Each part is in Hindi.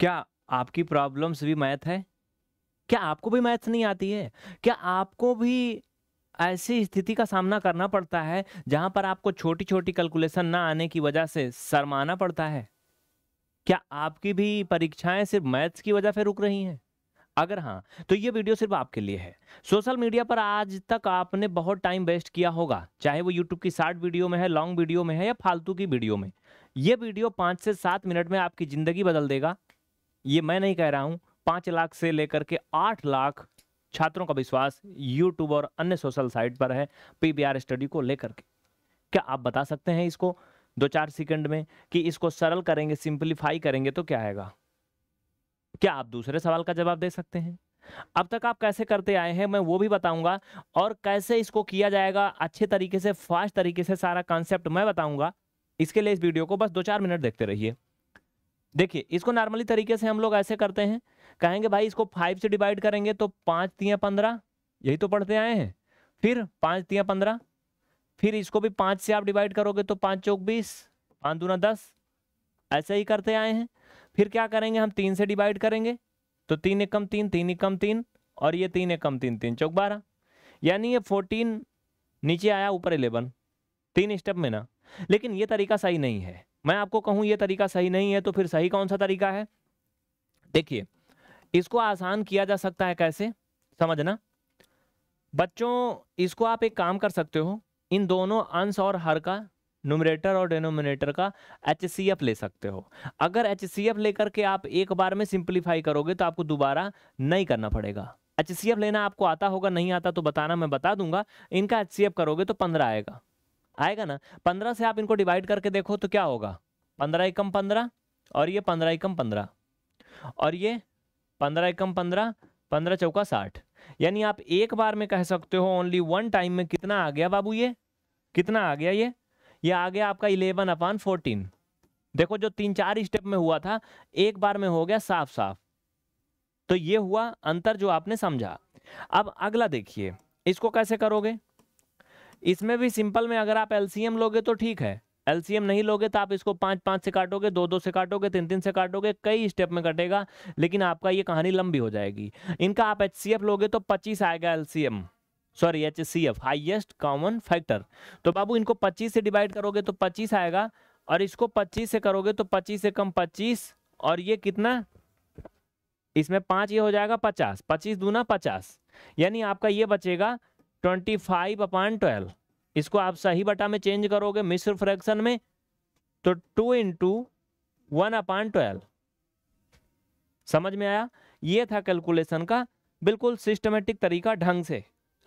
क्या आपकी प्रॉब्लम्स भी मैथ है क्या आपको भी मैथ नहीं आती है क्या आपको भी ऐसी स्थिति का सामना करना पड़ता है जहां पर आपको छोटी छोटी कैलकुलेशन ना आने की वजह से शर्माना पड़ता है क्या आपकी भी परीक्षाएं सिर्फ मैथ्स की वजह से रुक रही हैं अगर हाँ तो ये वीडियो सिर्फ आपके लिए है सोशल मीडिया पर आज तक आपने बहुत टाइम वेस्ट किया होगा चाहे वो यूट्यूब की शार्ट वीडियो में है लॉन्ग वीडियो में है या फालतू की वीडियो में ये वीडियो पाँच से सात मिनट में आपकी ज़िंदगी बदल देगा ये मैं नहीं कह रहा हूँ पाँच लाख से लेकर के आठ लाख छात्रों का विश्वास यूट्यूब और अन्य सोशल साइट पर है पीबीआर स्टडी को लेकर के क्या आप बता सकते हैं इसको दो चार सेकंड में कि इसको सरल करेंगे सिंप्लीफाई करेंगे तो क्या आएगा क्या आप दूसरे सवाल का जवाब दे सकते हैं अब तक आप कैसे करते आए हैं मैं वो भी बताऊंगा और कैसे इसको किया जाएगा अच्छे तरीके से फास्ट तरीके से सारा कॉन्सेप्ट मैं बताऊंगा इसके लिए इस वीडियो को बस दो चार मिनट देखते रहिए देखिए इसको नॉर्मली तरीके से हम लोग ऐसे करते हैं कहेंगे भाई इसको फाइव से डिवाइड करेंगे तो पाँच तियाँ पंद्रह यही तो पढ़ते आए हैं फिर पाँच तियाँ पंद्रह फिर इसको भी पाँच से आप डिवाइड करोगे तो पाँच चौक बीस पाँच दूना दस ऐसे ही करते आए हैं फिर क्या करेंगे हम तीन से डिवाइड करेंगे तो तीन एकम तीन तीन एकम तीन और ये तीन एकम तीन तीन चौक बारह यानी ये फोर्टीन नीचे आया ऊपर इलेवन तीन स्टेप में ना लेकिन ये तरीका सही नहीं है मैं आपको कहूं ये तरीका सही नहीं है तो फिर सही कौन सा तरीका है देखिए इसको आसान किया जा सकता है कैसे समझना बच्चों इसको आप एक काम कर सकते हो इन दोनों अंश और हर का नुमरेटर और डिनोमिनेटर का एच ले सकते हो अगर एच लेकर के आप एक बार में सिंप्लीफाई करोगे तो आपको दोबारा नहीं करना पड़ेगा एच लेना आपको आता होगा नहीं आता तो बताना मैं बता दूंगा इनका एच करोगे तो पंद्रह आएगा आएगा ना पंद्रह से आप इनको डिवाइड करके देखो तो क्या होगा पंद्रह एकम पंद्रह और ये पंद्रह एकम पंद्रह और ये पंद्रह एकम पंद्रह पंद्रह चौका साठ यानी आप एक बार में कह सकते हो ओनली वन टाइम में कितना आ गया बाबू ये कितना आ गया ये ये आ गया आपका इलेवन अपान फोर्टीन देखो जो तीन चार स्टेप में हुआ था एक बार में हो गया साफ साफ तो ये हुआ अंतर जो आपने समझा अब अगला देखिए इसको कैसे करोगे इसमें भी सिंपल में अगर आप एलसीएम लोगे तो ठीक है एलसीएम नहीं लोगे तो आप इसको पाँच पाँच से काटोगे दो दो से काटोगे तीन तीन से काटोगे कई स्टेप में कटेगा लेकिन आपका ये कहानी लंबी हो जाएगी इनका आप एच लोगे तो पच्चीस आएगा LCM sorry H C F highest common factor तो बाबू इनको 25 से डिवाइड करोगे तो 25 आएगा और इसको 25 से करोगे तो 25 से कम 25 और ये कितना इसमें पांच ये हो जाएगा 50 25 दूना 50 यानी आपका ये बचेगा ट्वेंटी फाइव अपॉन ट्वेल्व इसको आप सही बटा में चेंज करोगे मिश्र फ्रैक्शन में तो two into one upon twelve समझ में आया ये था कैलकुलेशन का बिल्कुल सिस्टमेटिक तरीका ढंग से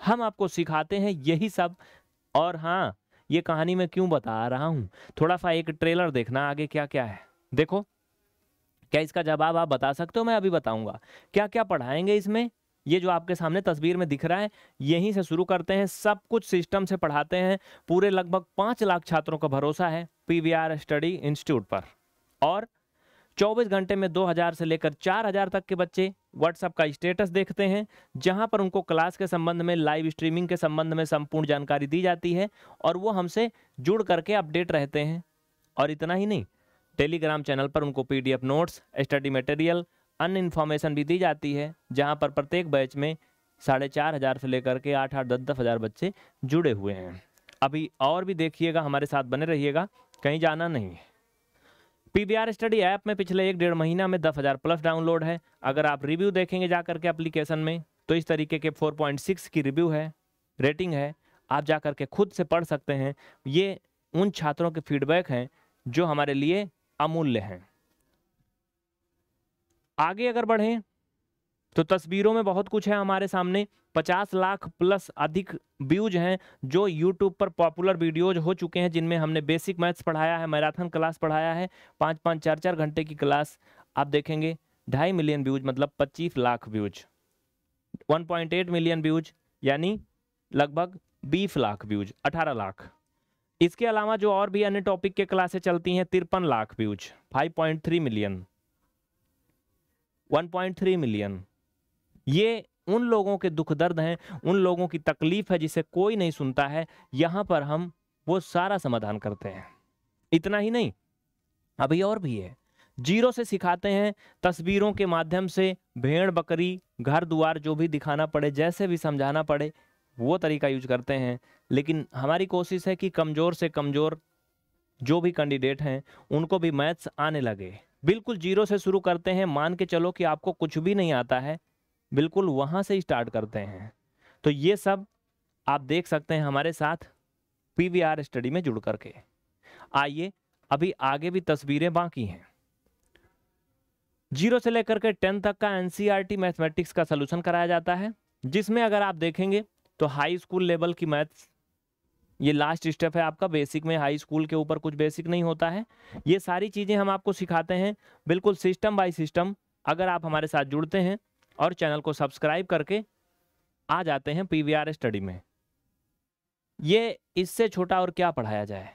हम आपको सिखाते हैं यही सब और हाँ ये कहानी मैं क्यों बता रहा हूं थोड़ा सा एक ट्रेलर देखना आगे क्या क्या है देखो क्या इसका जवाब आप बता सकते हो मैं अभी बताऊंगा क्या क्या पढ़ाएंगे इसमें ये जो आपके सामने तस्वीर में दिख रहा है यहीं से शुरू करते हैं सब कुछ सिस्टम से पढ़ाते हैं पूरे लगभग पाँच लाख छात्रों का भरोसा है पी स्टडी इंस्टीट्यूट पर और 24 घंटे में 2000 से लेकर 4000 तक के बच्चे व्हाट्सएप का स्टेटस देखते हैं जहां पर उनको क्लास के संबंध में लाइव स्ट्रीमिंग के संबंध में संपूर्ण जानकारी दी जाती है और वो हमसे जुड़ करके अपडेट रहते हैं और इतना ही नहीं टेलीग्राम चैनल पर उनको पीडीएफ नोट्स स्टडी मटेरियल अन्य इन्फॉर्मेशन भी दी जाती है जहाँ पर प्रत्येक बैच में साढ़े चार हज़ार से लेकर के आठ आठ दस दस हज़ार बच्चे जुड़े हुए हैं अभी और भी देखिएगा हमारे साथ बने रहिएगा कहीं जाना नहीं है पी स्टडी ऐप में पिछले एक डेढ़ महीना में दस हज़ार प्लस डाउनलोड है अगर आप रिव्यू देखेंगे जा करके एप्लीकेशन में तो इस तरीके के सिक्स की रिव्यू है रेटिंग है आप जा करके खुद से पढ़ सकते हैं ये उन छात्रों के फीडबैक हैं जो हमारे लिए अमूल्य हैं आगे अगर बढ़ें तो तस्वीरों में बहुत कुछ है हमारे सामने 50 लाख प्लस अधिक व्यूज हैं जो यूट्यूब पर पॉपुलर वीडियोज हो चुके हैं जिनमें हमने बेसिक मैथ्स पढ़ाया है मैराथन क्लास पढ़ाया है पाँच पाँच चार चार घंटे की क्लास आप देखेंगे ढाई मिलियन व्यूज मतलब 25 लाख व्यूज 1.8 मिलियन व्यूज यानी लगभग 20 लाख व्यूज 18 लाख इसके अलावा जो और भी अन्य टॉपिक के क्लासे चलती हैं तिरपन लाख व्यूज 5.3 मिलियन 1.3 मिलियन ये उन लोगों के दुख दर्द हैं उन लोगों की तकलीफ है जिसे कोई नहीं सुनता है यहाँ पर हम वो सारा समाधान करते हैं इतना ही नहीं अभी और भी है जीरो से सिखाते हैं तस्वीरों के माध्यम से भेड़ बकरी घर द्वार जो भी दिखाना पड़े जैसे भी समझाना पड़े वो तरीका यूज करते हैं लेकिन हमारी कोशिश है कि कमज़ोर से कमज़ोर जो भी कैंडिडेट हैं उनको भी मैथ्स आने लगे बिल्कुल जीरो से शुरू करते हैं मान के चलो कि आपको कुछ भी नहीं आता है बिल्कुल वहां से स्टार्ट करते हैं तो ये सब आप देख सकते हैं हमारे साथ पीवीआर स्टडी में जुड़ करके आइए अभी आगे भी तस्वीरें बाकी हैं जीरो से लेकर के टेन तक का एनसीईआरटी मैथमेटिक्स e का सोल्यूशन कराया जाता है जिसमें अगर आप देखेंगे तो हाई स्कूल लेवल की मैथ्स ये लास्ट स्टेप है आपका बेसिक में हाई स्कूल के ऊपर कुछ बेसिक नहीं होता है ये सारी चीज़ें हम आपको सिखाते हैं बिल्कुल सिस्टम बाय सिस्टम अगर आप हमारे साथ जुड़ते हैं और चैनल को सब्सक्राइब करके आ जाते हैं पी स्टडी में ये इससे छोटा और क्या पढ़ाया जाए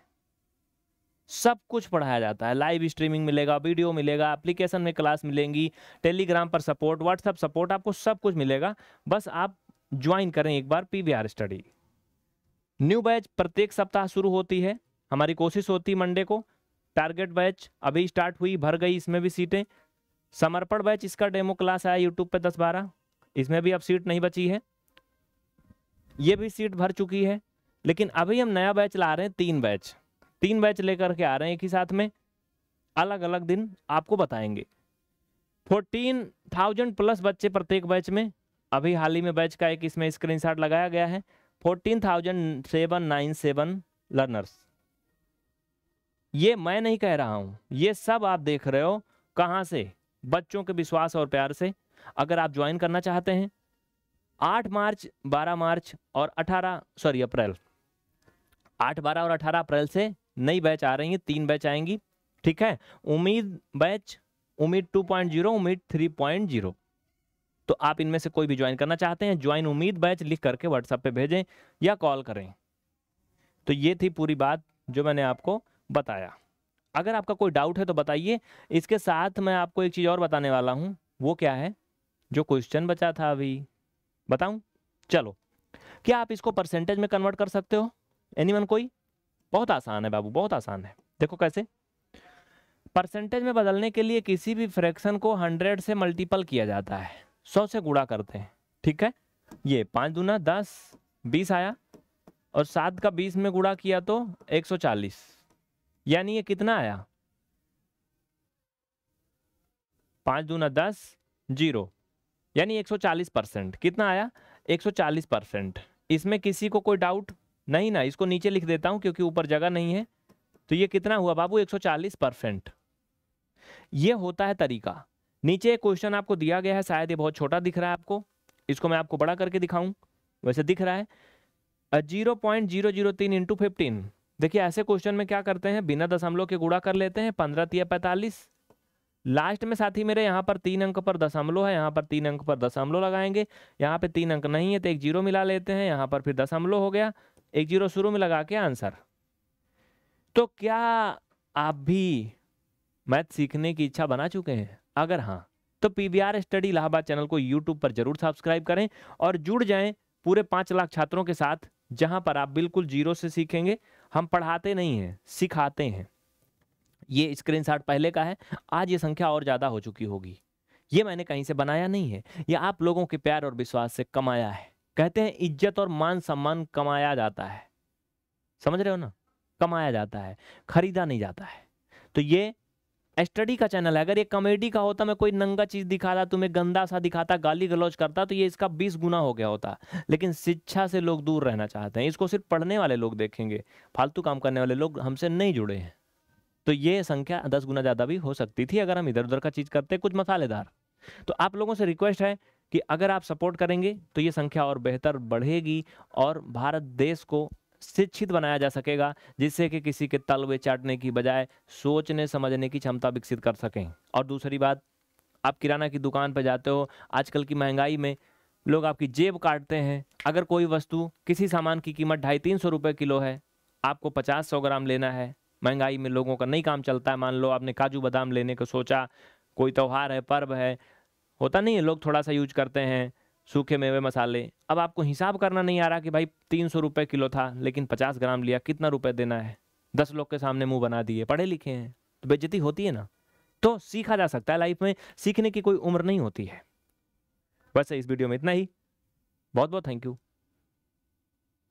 सब कुछ पढ़ाया जाता है लाइव स्ट्रीमिंग मिलेगा वीडियो मिलेगा एप्लीकेशन में क्लास मिलेंगी टेलीग्राम पर सपोर्ट व्हाट्सएप सपोर्ट आपको सब कुछ मिलेगा बस आप ज्वाइन करें एक बार पी स्टडी न्यू बैच प्रत्येक सप्ताह शुरू होती है हमारी कोशिश होती मंडे को टारगेट बैच अभी स्टार्ट हुई भर गई इसमें भी सीटें समर्पण बैच इसका डेमो क्लास आया यूट्यूब पे दस बारह इसमें भी अब सीट नहीं बची है ये भी सीट भर चुकी है लेकिन अभी हम नया बैच ला रहे हैं तीन बैच तीन बैच लेकर के आ रहे हैं एक ही साथ में अलग अलग दिन आपको बताएंगे फोर्टीन थाउजेंड प्लस बच्चे प्रत्येक बैच में अभी हाल ही में बैच का एक इसमें स्क्रीनशॉट लगाया गया है fourteen thousand seven nine seven learners ये मैं नहीं कह रहा हूं ये सब आप देख रहे हो कहाँ से बच्चों के विश्वास और प्यार से अगर आप ज्वाइन करना चाहते हैं आठ मार्च बारह मार्च और अठारह सॉरी अप्रैल आठ बारह और अठारह अप्रैल से नई बैच आ रही है तीन बैच आएंगी ठीक है उम्मीद बैच उम्मीद टू पॉइंट जीरो उम्मीद थ्री पॉइंट जीरो तो आप इनमें से कोई भी ज्वाइन करना चाहते हैं ज्वाइन उम्मीद बैच लिख करके व्हाट्सएप पे भेजें या कॉल करें तो ये थी पूरी बात जो मैंने आपको बताया अगर आपका कोई डाउट है तो बताइए इसके साथ मैं आपको एक चीज़ और बताने वाला हूँ वो क्या है जो क्वेश्चन बचा था अभी बताऊँ चलो क्या आप इसको परसेंटेज में कन्वर्ट कर सकते हो एनी कोई बहुत आसान है बाबू बहुत आसान है देखो कैसे परसेंटेज में बदलने के लिए किसी भी फ्रैक्शन को हंड्रेड से मल्टीपल किया जाता है सौ से गुणा करते हैं ठीक है ये पाँच दूना दस बीस आया और सात का बीस में गुणा किया तो एक सौ चालीस यानी ये कितना आया पाँच दूना दस जीरो यानी एक सौ चालीस परसेंट कितना आया एक सौ चालीस परसेंट इसमें किसी को कोई डाउट नहीं ना इसको नीचे लिख देता हूँ क्योंकि ऊपर जगह नहीं है तो ये कितना हुआ बाबू एक सौ चालीस परसेंट ये होता है तरीका नीचे एक क्वेश्चन आपको दिया गया है शायद ये बहुत छोटा दिख रहा है आपको इसको मैं आपको बड़ा करके दिखाऊं वैसे दिख रहा है जीरो पॉइंट जीरो जीरो तीन इंटू फिफ्टीन देखिए ऐसे क्वेश्चन में क्या करते हैं बिना दशमलव के गुड़ा कर लेते हैं पंद्रह तीय पैंतालीस लास्ट में साथी मेरे यहाँ पर तीन अंक पर दशमलव है यहाँ पर तीन अंक पर दशमलव लगाएंगे यहाँ पे तीन अंक नहीं है तो एक जीरो मिला लेते हैं यहाँ पर फिर दशमलव हो गया एक जीरो शुरू में लगा के आंसर तो क्या आप भी मैथ सीखने की इच्छा बना चुके हैं अगर हाँ तो पीवीआर स्टडी इलाहाबाद चैनल को यूट्यूब पर जरूर सब्सक्राइब करें और जुड़ जाएं पूरे पांच लाख छात्रों के साथ जहां पर आप बिल्कुल जीरो से सीखेंगे हम पढ़ाते नहीं हैं सिखाते हैं ये स्क्रीनशॉट पहले का है आज ये संख्या और ज़्यादा हो चुकी होगी ये मैंने कहीं से बनाया नहीं है ये आप लोगों के प्यार और विश्वास से कमाया है कहते हैं इज्जत और मान सम्मान कमाया जाता है समझ रहे हो ना कमाया जाता है खरीदा नहीं जाता है तो ये स्टडी का चैनल है अगर ये कॉमेडी का होता मैं कोई नंगा चीज़ दिखा रहा तुम्हें गंदा सा दिखाता गाली गलौज करता तो ये इसका बीस गुना हो गया होता लेकिन शिक्षा से लोग दूर रहना चाहते हैं इसको सिर्फ पढ़ने वाले लोग देखेंगे फालतू काम करने वाले लोग हमसे नहीं जुड़े हैं तो ये संख्या दस गुना ज़्यादा भी हो सकती थी अगर हम इधर उधर का चीज़ करते कुछ मसालेदार तो आप लोगों से रिक्वेस्ट है कि अगर आप सपोर्ट करेंगे तो ये संख्या और बेहतर बढ़ेगी और भारत देश को शिक्षित बनाया जा सकेगा जिससे कि किसी के तलवे चाटने की बजाय सोचने समझने की क्षमता विकसित कर सकें और दूसरी बात आप किराना की दुकान पर जाते हो आजकल की महंगाई में लोग आपकी जेब काटते हैं अगर कोई वस्तु किसी सामान की कीमत ढाई तीन सौ रुपये किलो है आपको पचास सौ ग्राम लेना है महंगाई में लोगों का नहीं काम चलता है मान लो आपने काजू बादाम लेने का सोचा कोई त्यौहार है पर्व है होता नहीं है लोग थोड़ा सा यूज करते हैं सूखे मेवे मसाले अब आपको हिसाब करना नहीं आ रहा कि भाई तीन सौ रुपये किलो था लेकिन पचास ग्राम लिया कितना रुपये देना है दस लोग के सामने मुंह बना दिए पढ़े लिखे हैं तो बेजती होती है ना तो सीखा जा सकता है लाइफ में सीखने की कोई उम्र नहीं होती है वैसे इस वीडियो में इतना ही बहुत बहुत थैंक यू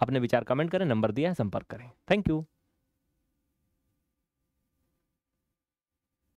अपने विचार कमेंट करें नंबर दिया है संपर्क करें थैंक यू